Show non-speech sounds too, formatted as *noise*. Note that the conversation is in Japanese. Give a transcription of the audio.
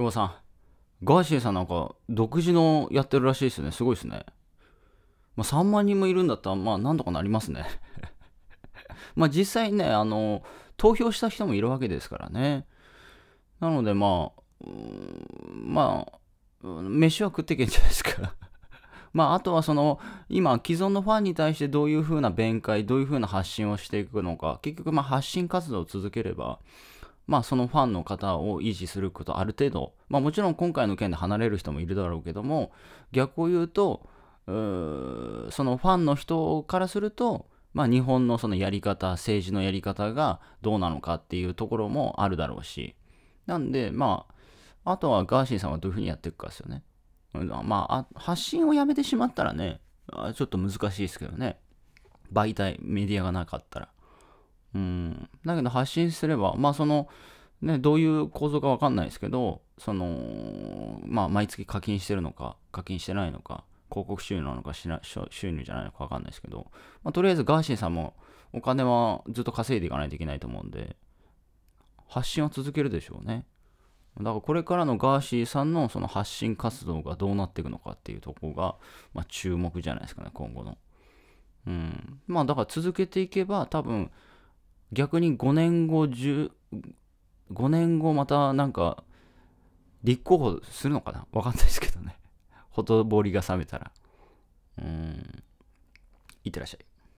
久保さん、ガーシーさんなんか独自のやってるらしいですね。すごいですね。まあ、3万人もいるんだったら、まあなんとかなりますね。*laughs* まあ実際ね、あの、投票した人もいるわけですからね。なのでまあ、まあ、飯は食っていけんじゃないですか。*laughs* まあ、あとはその、今、既存のファンに対してどういうふうな弁解、どういうふうな発信をしていくのか、結局、まあ、発信活動を続ければ、まあ、そのファンの方を維持すること、ある程度、まあ、もちろん今回の件で離れる人もいるだろうけども、逆を言うと、うそのファンの人からすると、まあ、日本のそのやり方、政治のやり方がどうなのかっていうところもあるだろうし、なんで、まあ、あとはガーシーさんはどういうふうにやっていくかですよね。まあ、発信をやめてしまったらね、ちょっと難しいですけどね。媒体、メディアがなかったら。うん。だけど発信すれば、まあその、ね、どういう構造かわかんないですけど、その、まあ毎月課金してるのか、課金してないのか、広告収入なのか収入じゃないのかわかんないですけど、まあ、とりあえずガーシーさんもお金はずっと稼いでいかないといけないと思うんで、発信は続けるでしょうね。だからこれからのガーシーさんのその発信活動がどうなっていくのかっていうとこが、まあ、注目じゃないですかね、今後の。うん。まあだから続けていけば多分、逆に5年後10 5年後またなんか立候補するのかなわかんないですけどね *laughs* ほとぼりが冷めたらうんいってらっしゃい